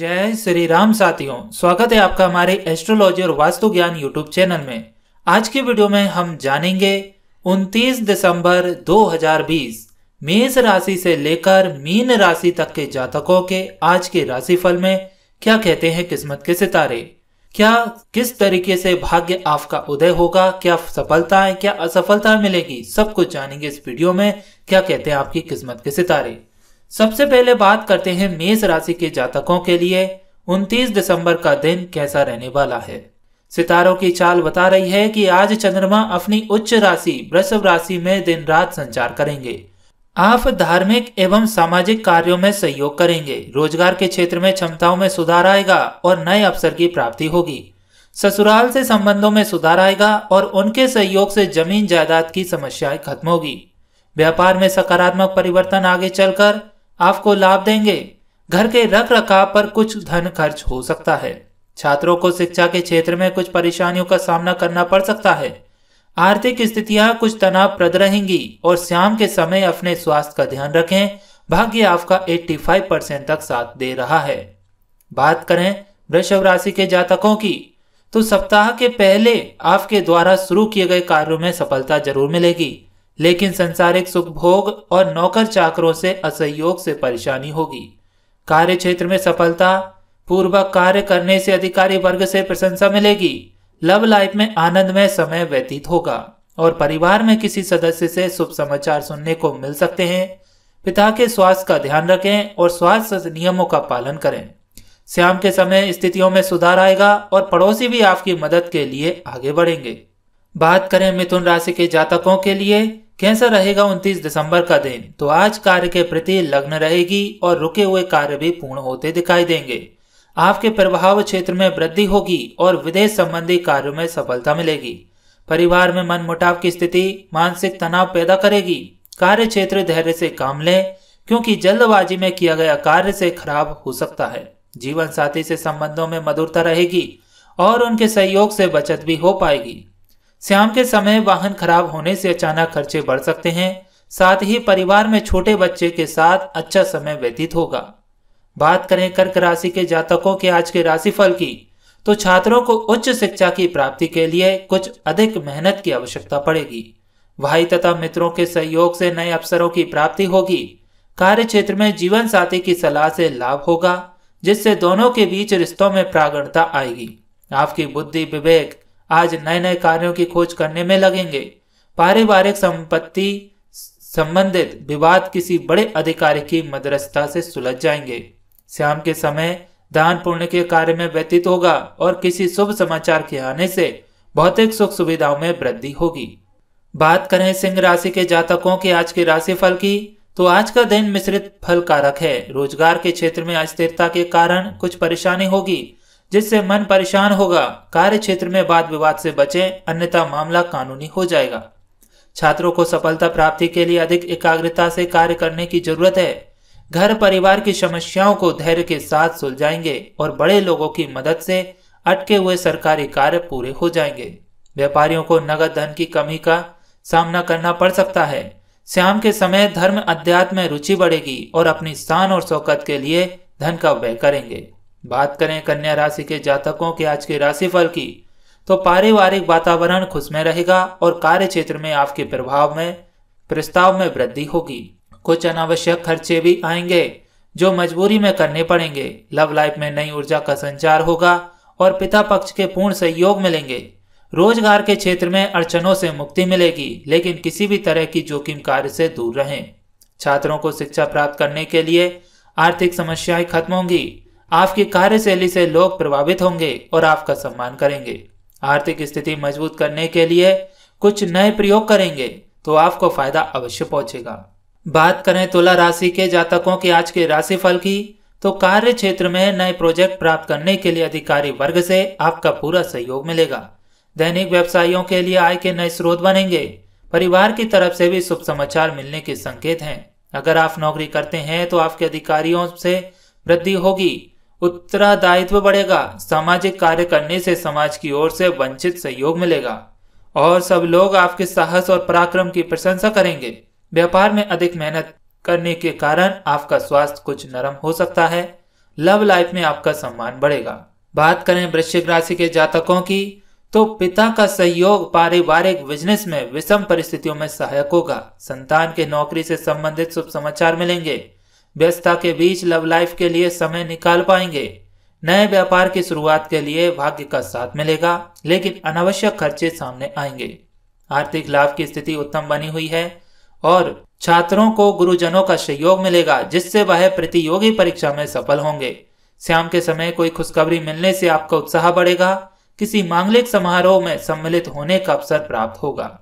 जय श्री राम साथियों स्वागत है आपका हमारे एस्ट्रोलॉजी और वास्तु ज्ञान यूट्यूब चैनल में आज की वीडियो में हम जानेंगे 29 दिसंबर 2020 मेष राशि से लेकर मीन राशि तक के जातकों के आज के राशिफल में क्या कहते हैं किस्मत के सितारे क्या किस तरीके से भाग्य आपका उदय होगा क्या सफलता है क्या असफलता मिलेगी सब कुछ जानेंगे इस वीडियो में क्या कहते हैं आपकी किस्मत के सितारे सबसे पहले बात करते हैं मेष राशि के जातकों के लिए 29 दिसंबर का दिन कैसा रहने वाला है सितारों की चाल बता रही है कि आज चंद्रमा अपनी उच्च राशि वृषभ राशि में दिन रात संचार करेंगे आप धार्मिक एवं सामाजिक कार्यों में सहयोग करेंगे रोजगार के क्षेत्र में क्षमताओं में सुधार आएगा और नए अवसर की प्राप्ति होगी ससुराल से संबंधों में सुधार आएगा और उनके सहयोग से जमीन जायदाद की समस्याएं खत्म होगी व्यापार में सकारात्मक परिवर्तन आगे चलकर आपको लाभ देंगे घर के रख रखाव पर कुछ धन खर्च हो सकता है छात्रों को शिक्षा के क्षेत्र में कुछ परेशानियों का सामना करना पड़ सकता है आर्थिक स्थितियां कुछ तनाव प्रद रहेंगी और शाम के समय अपने स्वास्थ्य का ध्यान रखें भाग्य आपका 85 परसेंट तक साथ दे रहा है बात करें वृषभ राशि के जातकों की तो सप्ताह के पहले आपके द्वारा शुरू किए गए कार्यों में सफलता जरूर मिलेगी लेकिन संसारिक सुख भोग और नौकर चाकरों से असहयोग से परेशानी होगी कार्य क्षेत्र में सफलता पूर्वक कार्य करने से अधिकारी वर्ग से प्रशंसा मिलेगी लव लाइफ में आनंद में समय व्यतीत होगा और परिवार में किसी सदस्य से शुभ समाचार सुनने को मिल सकते हैं पिता के स्वास्थ्य का ध्यान रखें और स्वास्थ्य नियमों का पालन करें श्याम के समय स्थितियों में सुधार आएगा और पड़ोसी भी आपकी मदद के लिए आगे बढ़ेंगे बात करें मिथुन राशि के जातकों के लिए कैसा रहेगा 29 दिसंबर का दिन तो आज कार्य के प्रति लग्न रहेगी और रुके हुए कार्य भी पूर्ण होते दिखाई देंगे आपके प्रभाव क्षेत्र में वृद्धि होगी और विदेश संबंधी कार्यों में सफलता मिलेगी परिवार में मन मुटाव की स्थिति मानसिक तनाव पैदा करेगी कार्य क्षेत्र धैर्य से काम लें क्योंकि जल्दबाजी में किया गया कार्य से खराब हो सकता है जीवन साथी से संबंधों में मधुरता रहेगी और उनके सहयोग से बचत भी हो पाएगी श्याम के समय वाहन खराब होने से अचानक खर्चे बढ़ सकते हैं साथ ही परिवार में छोटे बच्चे के साथ अच्छा समय व्यतीत होगा बात करें कर्क राशि के जातकों के आज के राशिफल की तो छात्रों को उच्च शिक्षा की प्राप्ति के लिए कुछ अधिक मेहनत की आवश्यकता पड़ेगी भाई तथा मित्रों के सहयोग से नए अवसरों की प्राप्ति होगी कार्य क्षेत्र में जीवन साथी की सलाह से लाभ होगा जिससे दोनों के बीच रिश्तों में प्रागणता आएगी आपकी बुद्धि विवेक आज नए नए कार्यों की खोज करने में लगेंगे पारिवारिक संपत्ति संबंधित विवाद किसी बड़े अधिकारी की मदरसता से सुलझ जाएंगे श्याम के समय दान पुण्य के कार्य में व्यतीत होगा और किसी शुभ समाचार के आने से भौतिक सुख सुविधाओं में वृद्धि होगी बात करें सिंह राशि के जातकों के आज के राशि फल की तो आज का दिन मिश्रित फल कारक है रोजगार के क्षेत्र में अस्थिरता के कारण कुछ परेशानी होगी जिससे मन परेशान होगा कार्य क्षेत्र में वाद विवाद से बचें अन्यथा मामला कानूनी हो जाएगा छात्रों को सफलता प्राप्ति के लिए अधिक एकाग्रता से कार्य करने की जरूरत है घर परिवार की समस्याओं को धैर्य के साथ सुलझाएंगे और बड़े लोगों की मदद से अटके हुए सरकारी कार्य पूरे हो जाएंगे व्यापारियों को नगद धन की कमी का सामना करना पड़ सकता है श्याम के समय धर्म अध्यात्म में रुचि बढ़ेगी और अपनी शान और शौकत के लिए धन का व्यय करेंगे बात करें कन्या राशि के जातकों के आज के राशिफल की तो पारिवारिक वातावरण खुशमय रहेगा और कार्य क्षेत्र में आपके प्रभाव में प्रस्ताव में वृद्धि होगी कुछ अनावश्यक खर्चे भी आएंगे जो मजबूरी में करने पड़ेंगे लव लाइफ में नई ऊर्जा का संचार होगा और पिता पक्ष के पूर्ण सहयोग मिलेंगे रोजगार के क्षेत्र में अड़चनों से मुक्ति मिलेगी लेकिन किसी भी तरह की जोखिम कार्य से दूर रहें छात्रों को शिक्षा प्राप्त करने के लिए आर्थिक समस्याएं खत्म होंगी आपकी कार्यशैली से लोग प्रभावित होंगे और आपका सम्मान करेंगे आर्थिक स्थिति मजबूत करने के लिए कुछ नए प्रयोग करेंगे तो आपको फायदा अवश्य पहुंचेगा बात करें तुला राशि के जातकों के आज के राशि फल की तो कार्य क्षेत्र में नए प्रोजेक्ट प्राप्त करने के लिए अधिकारी वर्ग से आपका पूरा सहयोग मिलेगा दैनिक व्यवसायियों के लिए आय के नए स्रोत बनेंगे परिवार की तरफ से भी शुभ समाचार मिलने के संकेत हैं अगर आप नौकरी करते हैं तो आपके अधिकारियों से वृद्धि होगी उत्तरादायित्व बढ़ेगा सामाजिक कार्य करने से समाज की ओर से वंचित सहयोग मिलेगा और सब लोग आपके साहस और पराक्रम की प्रशंसा करेंगे व्यापार में अधिक मेहनत करने के कारण आपका स्वास्थ्य कुछ नरम हो सकता है लव लाइफ में आपका सम्मान बढ़ेगा बात करें वृश्चिक राशि के जातकों की तो पिता का सहयोग पारिवारिक बिजनेस में विषम परिस्थितियों में सहायक होगा संतान के नौकरी से संबंधित शुभ समाचार मिलेंगे व्यस्तता के बीच लव लाइफ के लिए समय निकाल पाएंगे नए व्यापार की शुरुआत के लिए भाग्य का साथ मिलेगा लेकिन अनावश्यक खर्चे सामने आएंगे आर्थिक लाभ की स्थिति उत्तम बनी हुई है और छात्रों को गुरुजनों का सहयोग मिलेगा जिससे वह प्रतियोगी परीक्षा में सफल होंगे शाम के समय कोई खुशखबरी मिलने से आपका उत्साह बढ़ेगा किसी मांगलिक समारोह में सम्मिलित होने का अवसर प्राप्त होगा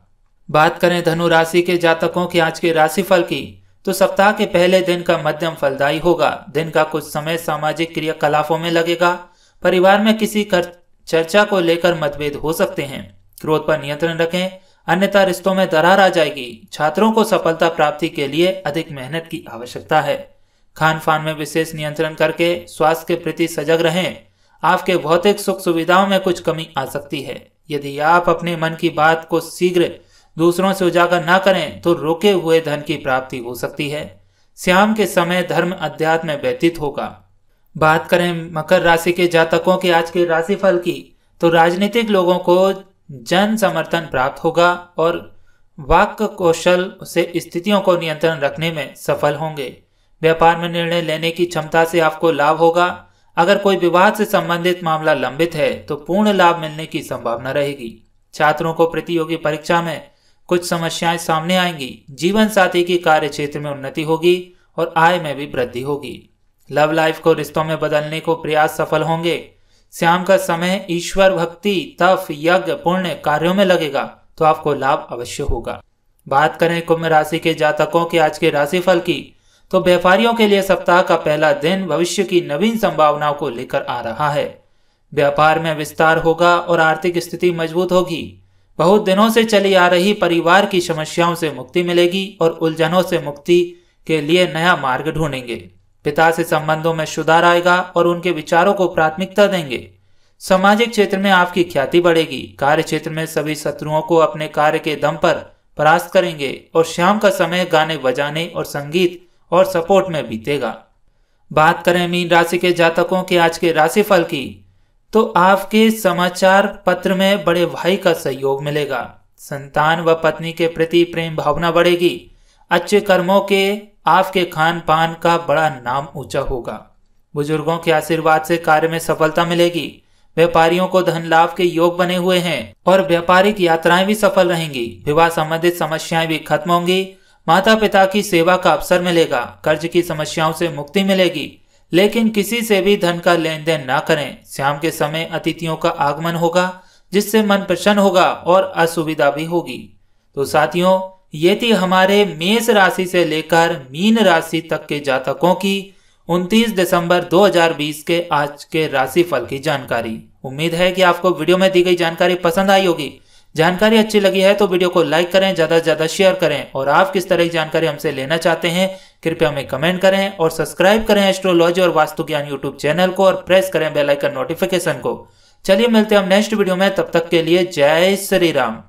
बात करें धनु राशि के जातकों की आज के राशिफल की तो सप्ताह के पहले दिन का मध्यम फलदायी होगा दिन का कुछ समय सामाजिक क्रियाकलापों में लगेगा परिवार में किसी चर्चा को लेकर मतभेद हो सकते हैं क्रोध पर नियंत्रण रखें अन्यथा रिश्तों में दरार आ जाएगी छात्रों को सफलता प्राप्ति के लिए अधिक मेहनत की आवश्यकता है खान पान में विशेष नियंत्रण करके स्वास्थ्य के प्रति सजग रहें आपके भौतिक सुख सुविधाओं में कुछ कमी आ सकती है यदि आप अपने मन की बात को शीघ्र दूसरों से उजागर ना करें तो रोके हुए धन की प्राप्ति हो सकती है श्याम के समय धर्म अध्यात्म व्यतीत होगा बात करें मकर राशि के जातकों के आज के राशिफल की तो राजनीतिक लोगों को जन समर्थन प्राप्त होगा और वाक्य कौशल से स्थितियों को नियंत्रण रखने में सफल होंगे व्यापार में निर्णय लेने की क्षमता से आपको लाभ होगा अगर कोई विवाद से संबंधित मामला लंबित है तो पूर्ण लाभ मिलने की संभावना रहेगी छात्रों को प्रतियोगी परीक्षा में कुछ समस्याएं सामने आएंगी जीवन साथी की कार्य क्षेत्र में उन्नति होगी और आय में भी वृद्धि होगी लव लाइफ को रिश्तों में बदलने को प्रयास सफल होंगे श्याम का समय ईश्वर भक्ति तप यज्ञ पुण्य कार्यों में लगेगा तो आपको लाभ अवश्य होगा बात करें कुंभ राशि के जातकों के आज के राशिफल की तो व्यापारियों के लिए सप्ताह का पहला दिन भविष्य की नवीन संभावनाओं को लेकर आ रहा है व्यापार में विस्तार होगा और आर्थिक स्थिति मजबूत होगी बहुत दिनों से चली आ रही परिवार की समस्याओं से मुक्ति मिलेगी और उलझनों से मुक्ति के लिए नया मार्ग ढूंढेंगे पिता से संबंधों में सुधार आएगा और उनके विचारों को प्राथमिकता देंगे सामाजिक क्षेत्र में आपकी ख्याति बढ़ेगी कार्य क्षेत्र में सभी शत्रुओं को अपने कार्य के दम पर परास्त करेंगे और शाम का समय गाने बजाने और संगीत और सपोर्ट में बीतेगा बात करें मीन राशि के जातकों के आज के राशिफल की तो आपके समाचार पत्र में बड़े भाई का सहयोग मिलेगा संतान व पत्नी के प्रति प्रेम भावना बढ़ेगी अच्छे कर्मों के आपके खान पान का बड़ा नाम ऊंचा होगा बुजुर्गों के आशीर्वाद से कार्य में सफलता मिलेगी व्यापारियों को धन लाभ के योग बने हुए हैं और व्यापारिक यात्राएं भी सफल रहेंगी विवाह संबंधित समस्याएं भी खत्म होंगी माता पिता की सेवा का अवसर मिलेगा कर्ज की समस्याओं से मुक्ति मिलेगी लेकिन किसी से भी धन का लेन देन ना करें श्याम के समय अतिथियों का आगमन होगा जिससे मन प्रसन्न होगा और असुविधा भी होगी तो साथियों ये थी हमारे मेष राशि से लेकर मीन राशि तक के जातकों की 29 दिसंबर 2020 के आज के राशिफल की जानकारी उम्मीद है कि आपको वीडियो में दी गई जानकारी पसंद आई होगी जानकारी अच्छी लगी है तो वीडियो को लाइक करें ज़्यादा से ज़्यादा शेयर करें और आप किस तरह की जानकारी हमसे लेना चाहते हैं कृपया हमें कमेंट करें और सब्सक्राइब करें एस्ट्रोलॉजी और वास्तु ज्ञान यूट्यूब चैनल को और प्रेस करें बेलाइकन नोटिफिकेशन को चलिए मिलते हैं हम नेक्स्ट वीडियो में तब तक के लिए जय श्री राम